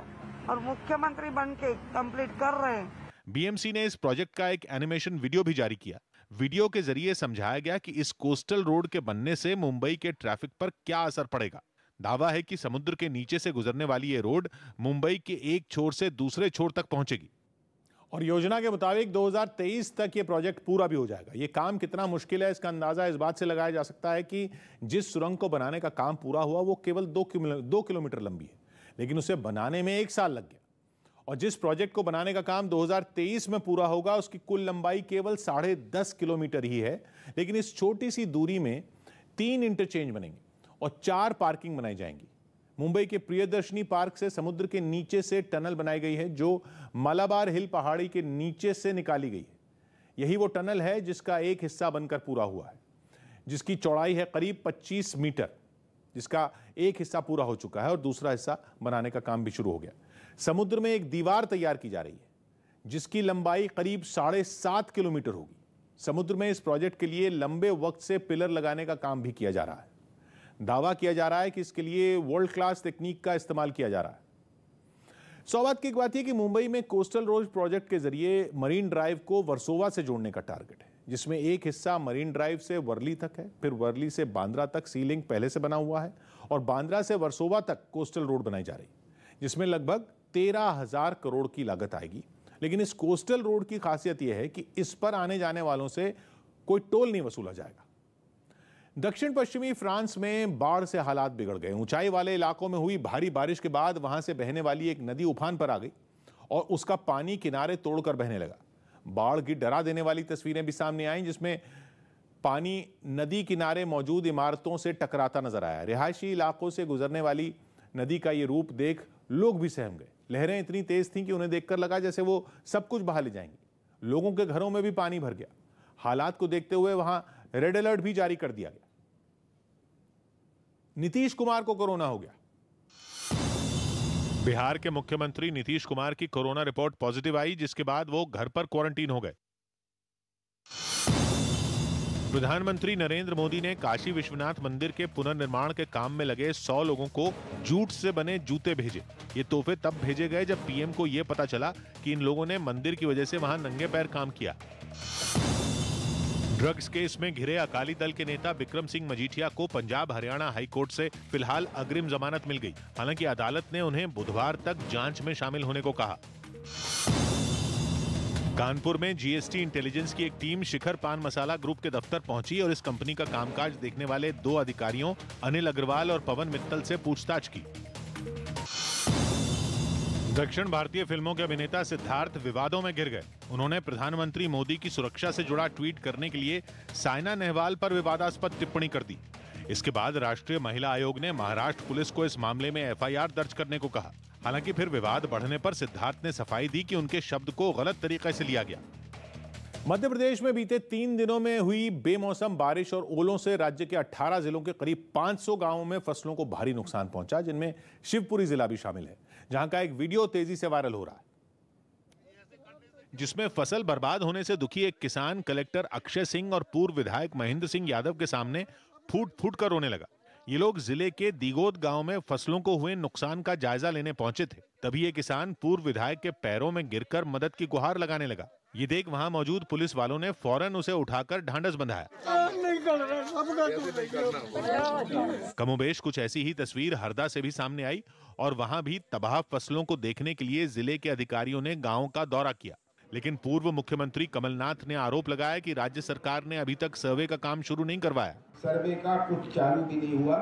और मुख्यमंत्री बन के कम्प्लीट कर रहे हैं बीएमसी ने इस प्रोजेक्ट का एक एनिमेशन वीडियो भी जारी किया वीडियो के जरिए समझाया गया कि इस कोस्टल रोड के बनने से मुंबई के ट्रैफिक पर क्या असर पड़ेगा दावा है कि समुद्र के नीचे से गुजरने वाली ये रोड मुंबई के एक छोर से दूसरे छोर तक पहुंचेगी और योजना के मुताबिक 2023 तक ये प्रोजेक्ट पूरा भी हो जाएगा ये काम कितना मुश्किल है इसका अंदाज़ा इस बात से लगाया जा सकता है कि जिस सुरंग को बनाने का काम पूरा हुआ वो केवल दो दो किलोमीटर लंबी है लेकिन उसे बनाने में एक साल लग गया और जिस प्रोजेक्ट को बनाने का काम 2023 में पूरा होगा उसकी कुल लंबाई केवल साढ़े दस किलोमीटर ही है लेकिन इस छोटी सी दूरी में तीन इंटरचेंज बनेंगे और चार पार्किंग बनाई जाएंगी मुंबई के प्रियदर्शनी पार्क से समुद्र के नीचे से टनल बनाई गई है जो मलाबार हिल पहाड़ी के नीचे से निकाली गई है यही वो टनल है जिसका एक हिस्सा बनकर पूरा हुआ है जिसकी चौड़ाई है करीब 25 मीटर जिसका एक हिस्सा पूरा हो चुका है और दूसरा हिस्सा बनाने का काम भी शुरू हो गया समुद्र में एक दीवार तैयार की जा रही है जिसकी लंबाई करीब साढ़े सात किलोमीटर होगी समुद्र में इस प्रोजेक्ट के लिए लंबे वक्त से पिलर लगाने का काम भी किया जा रहा है दावा किया जा रहा है कि इसके लिए वर्ल्ड क्लास तकनीक का इस्तेमाल किया जा रहा है सौबाद की एक बात यह कि मुंबई में कोस्टल रोड प्रोजेक्ट के जरिए मरीन ड्राइव को वर्सोवा से जोड़ने का टारगेट है जिसमें एक हिस्सा मरीन ड्राइव से वर्ली तक है फिर वर्ली से बांद्रा तक सीलिंग पहले से बना हुआ है और बांद्रा से वर्सोवा तक कोस्टल रोड बनाई जा रही जिसमें लगभग तेरह हजार करोड़ की लागत आएगी लेकिन इस कोस्टल रोड की खासियत यह है कि इस पर आने जाने वालों से कोई टोल नहीं वसूला जाएगा दक्षिण पश्चिमी फ्रांस में बाढ़ से हालात बिगड़ गए ऊंचाई वाले इलाकों में हुई भारी बारिश के बाद वहां से बहने वाली एक नदी उफान पर आ गई और उसका पानी किनारे तोड़कर बहने लगा बाढ़ की डरा देने वाली तस्वीरें भी सामने आई जिसमें पानी नदी किनारे मौजूद इमारतों से टकराता नजर आया रिहायशी इलाकों से गुजरने वाली नदी का ये रूप देख लोग भी सहम गए लहरें इतनी तेज थीं कि उन्हें देखकर लगा जैसे वो सब कुछ बहा ले जाएंगे लोगों के घरों में भी पानी भर गया हालात को देखते हुए वहां रेड अलर्ट भी जारी कर दिया गया नीतीश कुमार को कोरोना हो गया बिहार के मुख्यमंत्री नीतीश कुमार की कोरोना रिपोर्ट पॉजिटिव आई जिसके बाद वो घर पर क्वारंटीन हो गए प्रधानमंत्री नरेंद्र मोदी ने काशी विश्वनाथ मंदिर के पुनर्निर्माण के काम में लगे सौ लोगों को जूट से बने जूते भेजे ये तोहफे तब भेजे गए जब पीएम को यह पता चला कि इन लोगों ने मंदिर की वजह से वहां नंगे पैर काम किया ड्रग्स केस में घिरे अकाली दल के नेता बिक्रम सिंह मजीठिया को पंजाब हरियाणा हाईकोर्ट से फिलहाल अग्रिम जमानत मिल गई हालांकि अदालत ने उन्हें बुधवार तक जांच में शामिल होने को कहा कानपुर में जीएसटी इंटेलिजेंस की एक टीम शिखर पान मसाला ग्रुप के दफ्तर पहुंची और इस कंपनी का कामकाज देखने वाले दो अधिकारियों अनिल अग्रवाल और पवन मित्तल से पूछताछ की दक्षिण भारतीय फिल्मों के अभिनेता सिद्धार्थ विवादों में गिर गए उन्होंने प्रधानमंत्री मोदी की सुरक्षा से जुड़ा ट्वीट करने के लिए साइना नेहवाल पर विवादास्पद टिप्पणी कर दी इसके बाद राष्ट्रीय महिला आयोग ने महाराष्ट्र पुलिस को इस मामले में एफआईआर दर्ज करने को कहा हालांकि फिर विवाद बढ़ने पर सिद्धार्थ ने सफाई दी कि उनके शब्द को गलत तरीके से लिया गया मध्य प्रदेश में बीते तीन दिनों में हुई बेमौसम बारिश और ओलों से राज्य के 18 जिलों के करीब 500 गांवों में फसलों को भारी नुकसान पहुंचा जिनमें शिवपुरी जिला भी शामिल है जहां का एक वीडियो तेजी से वायरल हो रहा है जिसमें फसल बर्बाद होने से दुखी एक किसान कलेक्टर अक्षय सिंह और पूर्व विधायक महेंद्र सिंह यादव के सामने फूट फूट कर रोने लगा ये लोग जिले के दिगोद गांव में फसलों को हुए नुकसान का जायजा लेने पहुंचे थे तभी ये किसान पूर्व विधायक के पैरों में गिरकर मदद की गुहार लगाने लगा ये देख वहाँ मौजूद पुलिस वालों ने फौरन उसे उठाकर ढांडस बंधाया कमोबेश कुछ ऐसी ही तस्वीर हरदा से भी सामने आई और वहां भी तबाह फसलों को देखने के लिए जिले के अधिकारियों ने गाँव का दौरा किया लेकिन पूर्व मुख्यमंत्री कमलनाथ ने आरोप लगाया कि राज्य सरकार ने अभी तक सर्वे का काम शुरू नहीं करवाया सर्वे का कुछ चालू भी नहीं हुआ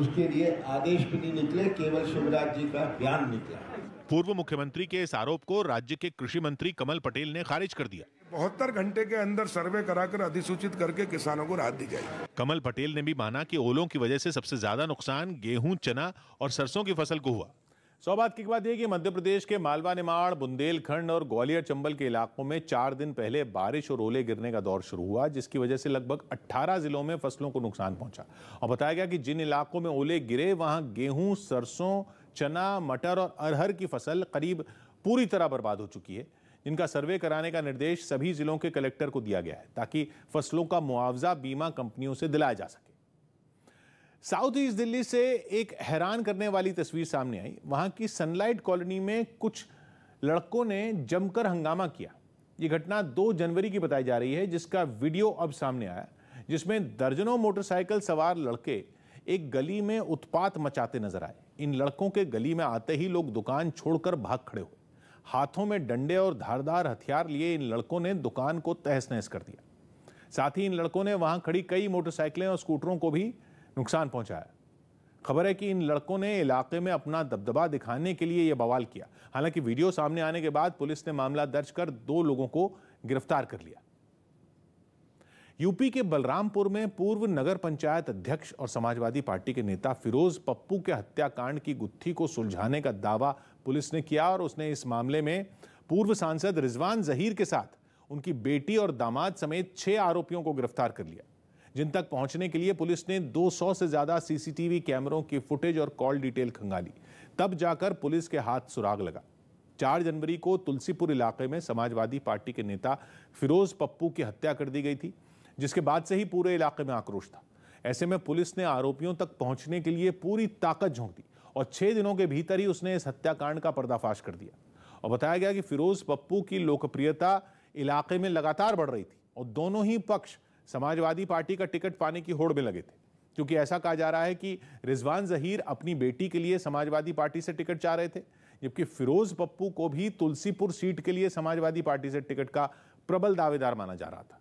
उसके लिए आदेश भी नहीं निकले केवल शिवराज जी का बयान निकला पूर्व मुख्यमंत्री के इस आरोप को राज्य के कृषि मंत्री कमल पटेल ने खारिज कर दिया बहत्तर घंटे के अंदर सर्वे कराकर अधिसूचित करके किसानों को राहत दी जाएगी कमल पटेल ने भी माना कि ओलों की वजह से सबसे ज्यादा नुकसान गेहूं चना और सरसों की फसल को हुआ सौबात की बात यह कि मध्य प्रदेश के मालवा निमाड़ बुंदेलखंड और ग्वालियर चंबल के इलाकों में चार दिन पहले बारिश और ओले गिरने का दौर शुरू हुआ जिसकी वजह से लगभग 18 जिलों में फसलों को नुकसान पहुंचा और बताया गया कि जिन इलाकों में ओले गिरे वहां गेहूं सरसों चना मटर और अरहर की फसल करीब पूरी तरह बर्बाद हो चुकी है इनका सर्वे कराने का निर्देश सभी जिलों के कलेक्टर को दिया गया है ताकि फसलों का मुआवजा बीमा कंपनियों से दिलाया जा सके साउथ ईस्ट दिल्ली से एक हैरान करने वाली तस्वीर सामने आई वहां की सनलाइट कॉलोनी में कुछ लड़कों ने जमकर हंगामा किया ये घटना 2 जनवरी की बताई जा रही है जिसका वीडियो अब सामने आया जिसमें दर्जनों मोटरसाइकिल सवार लड़के एक गली में उत्पात मचाते नजर आए इन लड़कों के गली में आते ही लोग दुकान छोड़कर भाग खड़े हुए हाथों में डंडे और धारदार हथियार लिए इन लड़कों ने दुकान को तहस नहस कर दिया साथ ही इन लड़कों ने वहां खड़ी कई मोटरसाइकिलें और स्कूटरों को भी नुकसान पहुंचाया खबर है कि इन लड़कों ने इलाके में अपना दबदबा दिखाने के लिए यह बवाल किया हालांकि वीडियो सामने आने के बाद पुलिस ने मामला दर्ज कर दो लोगों को गिरफ्तार कर लिया यूपी के बलरामपुर में पूर्व नगर पंचायत अध्यक्ष और समाजवादी पार्टी के नेता फिरोज पप्पू के हत्याकांड की गुत्थी को सुलझाने का दावा पुलिस ने किया और उसने इस मामले में पूर्व सांसद रिजवान जहीर के साथ उनकी बेटी और दामाद समेत छह आरोपियों को गिरफ्तार कर लिया जिन तक पहुंचने के लिए पुलिस ने 200 से ज्यादा सीसीटीवी कैमरों की फुटेज और कॉल डिटेल खंगाली तब जाकर पुलिस के हाथ सुराग लगा 4 जनवरी को तुलसीपुर इलाके में समाजवादी पार्टी के नेता फिरोज पप्पू की हत्या कर दी गई थी जिसके बाद से ही पूरे इलाके में आक्रोश था ऐसे में पुलिस ने आरोपियों तक पहुंचने के लिए पूरी ताकत झोंक दी और छह दिनों के भीतर ही उसने इस हत्याकांड का पर्दाफाश कर दिया और बताया गया कि फिरोज पप्पू की लोकप्रियता इलाके में लगातार बढ़ रही थी और दोनों ही पक्ष समाजवादी पार्टी का टिकट पाने की होड़ में लगे थे क्योंकि ऐसा कहा जा रहा है कि रिजवान जहीर अपनी बेटी के लिए समाजवादी पार्टी से टिकट चाह रहे थे जबकि फिरोज पप्पू को भी तुलसीपुर सीट के लिए समाजवादी पार्टी से टिकट का प्रबल दावेदार माना जा रहा था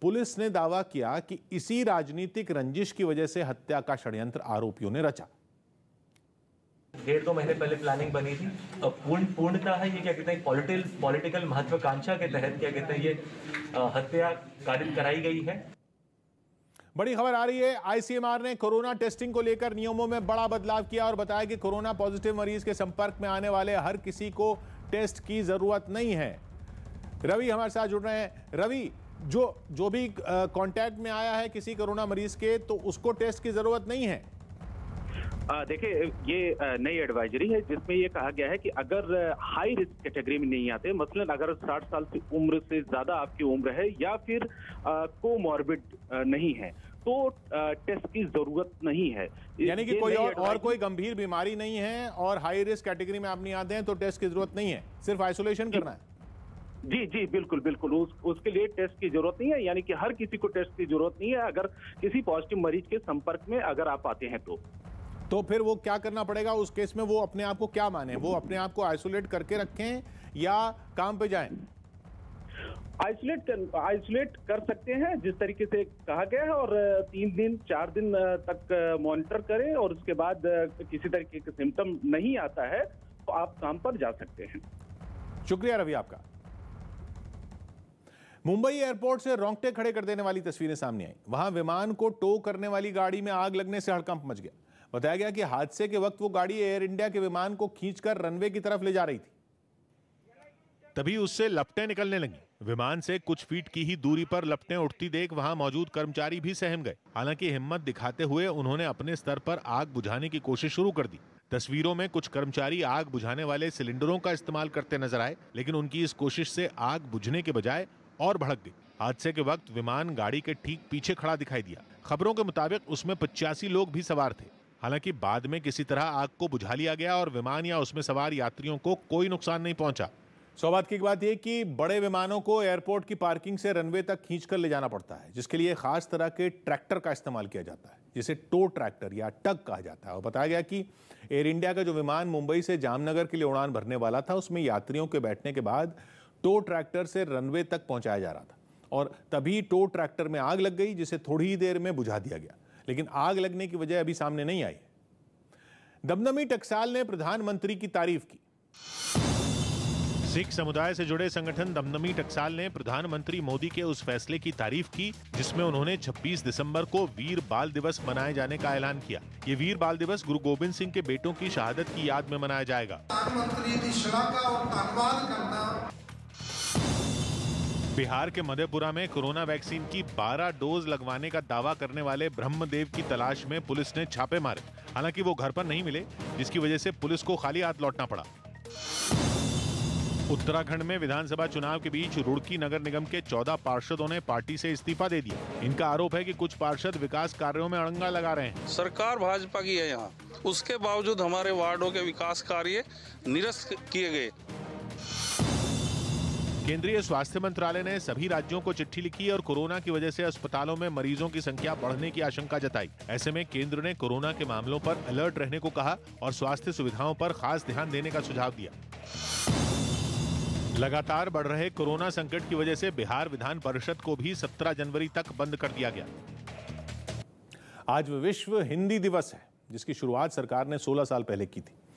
पुलिस ने दावा किया कि इसी राजनीतिक रंजिश की वजह से हत्या का षड्यंत्र आरोपियों ने रचा डेढ़ दो महीने पहले प्लानिंग बनी थी अब पूर्ण पूर्णता है ये क्या कहते हैं पॉलिटिकल पॉलिटिकल महत्वाकांक्षा के तहत क्या कहते हैं ये हत्या कारित कराई गई है बड़ी खबर आ रही है आईसीएमआर ने कोरोना टेस्टिंग को लेकर नियमों में बड़ा बदलाव किया और बताया कि कोरोना पॉजिटिव मरीज के संपर्क में आने वाले हर किसी को टेस्ट की जरूरत नहीं है रवि हमारे साथ जुड़ रहे हैं रवि जो जो भी कांटेक्ट में आया है किसी कोरोना मरीज के तो उसको टेस्ट की जरूरत नहीं है देखिए ये नई एडवाइजरी है जिसमें ये कहा गया है कि अगर हाई रिस्क कैटेगरी में नहीं आते मसलन मतलब अगर 60 साल की उम्र से ज़्यादा आपकी उम्र है या फिर कोमॉर्बिड नहीं है तो टेस्ट की जरूरत नहीं है यानी कि कोई और, और कोई गंभीर बीमारी नहीं है और हाई रिस्क कैटेगरी में आप नहीं आते हैं तो टेस्ट की जरूरत नहीं है सिर्फ आइसोलेशन करना है जी जी बिल्कुल बिल्कुल उस, उसके लिए टेस्ट की जरूरत नहीं है यानी कि हर किसी को टेस्ट की जरूरत नहीं है अगर किसी पॉजिटिव मरीज के संपर्क में अगर आप आते हैं तो तो फिर वो क्या करना पड़ेगा उस केस में वो अपने आप को क्या माने वो अपने आप को आइसोलेट करके रखें या काम पे जाएं आइसोलेट कर आइसोलेट कर सकते हैं जिस तरीके से कहा गया है और तीन दिन चार दिन तक मॉनिटर करें और उसके बाद किसी तरीके का सिम्टम नहीं आता है तो आप काम पर जा सकते हैं शुक्रिया रवि आपका मुंबई एयरपोर्ट से रोंगटे खड़े कर देने वाली तस्वीरें सामने आई वहां विमान को टो करने वाली गाड़ी में आग लगने से हड़कंप मच गया बताया गया कि हादसे के वक्त वो गाड़ी एयर इंडिया के विमान को खींचकर रनवे की तरफ ले जा रही थी तभी उससे लपटें निकलने लगी विमान से कुछ फीट की ही दूरी पर लपटें उठती देख वहां मौजूद कर्मचारी भी सहम गए हालांकि हिम्मत दिखाते हुए उन्होंने अपने स्तर पर आग बुझाने की कोशिश शुरू कर दी तस्वीरों में कुछ कर्मचारी आग बुझाने वाले सिलेंडरों का इस्तेमाल करते नजर आए लेकिन उनकी इस कोशिश से आग बुझने के बजाय और भड़क गई हादसे के वक्त विमान गाड़ी के ठीक पीछे खड़ा दिखाई दिया खबरों के मुताबिक उसमें पचासी लोग भी सवार थे हालांकि बाद में किसी तरह आग को बुझा लिया गया और विमान या उसमें सवार यात्रियों को कोई नुकसान नहीं पहुंचा सौभाग्य की बात यह कि बड़े विमानों को एयरपोर्ट की पार्किंग से रनवे तक खींच कर ले जाना पड़ता है जिसके लिए खास तरह के ट्रैक्टर का इस्तेमाल किया जाता है जिसे टो ट्रैक्टर या टग कहा जाता है और बताया गया कि एयर इंडिया का जो विमान मुंबई से जामनगर के लिए उड़ान भरने वाला था उसमें यात्रियों के बैठने के बाद टो ट्रैक्टर से रनवे तक पहुंचाया जा रहा था और तभी टो ट्रैक्टर में आग लग गई जिसे थोड़ी ही देर में बुझा दिया गया लेकिन आग लगने की वजह अभी सामने नहीं आई दमदमी टकसाल ने प्रधानमंत्री की तारीफ की सिख समुदाय से जुड़े संगठन दमदमी टकसाल ने प्रधानमंत्री मोदी के उस फैसले की तारीफ की जिसमें उन्होंने 26 दिसंबर को वीर बाल दिवस मनाए जाने का ऐलान किया ये वीर बाल दिवस गुरु गोविंद सिंह के बेटों की शहादत की याद में मनाया जाएगा प्रधानमंत्री की श्लाघा और धन्यवाद करना बिहार के मधेपुरा में कोरोना वैक्सीन की 12 डोज लगवाने का दावा करने वाले ब्रह्मदेव की तलाश में पुलिस ने छापे मारे हालांकि वो घर पर नहीं मिले जिसकी वजह से पुलिस को खाली हाथ लौटना पड़ा उत्तराखंड में विधानसभा चुनाव के बीच रुड़की नगर निगम के 14 पार्षदों ने पार्टी से इस्तीफा दे दिया इनका आरोप है कि कुछ पार्षद विकास कार्यों में अड़ंगा लगा रहे हैं सरकार भाजपा की है यहाँ उसके बावजूद हमारे वार्डो के विकास कार्य निरस्त किए गए केंद्रीय स्वास्थ्य मंत्रालय ने सभी राज्यों को चिट्ठी लिखी और कोरोना की वजह से अस्पतालों में मरीजों की संख्या बढ़ने की आशंका जताई ऐसे में केंद्र ने कोरोना के मामलों पर अलर्ट रहने को कहा और स्वास्थ्य सुविधाओं पर खास ध्यान देने का सुझाव दिया लगातार बढ़ रहे कोरोना संकट की वजह से बिहार विधान परिषद को भी 17 जनवरी तक बंद कर दिया गया आज विश्व हिंदी दिवस है जिसकी शुरुआत सरकार ने 16 साल पहले की थी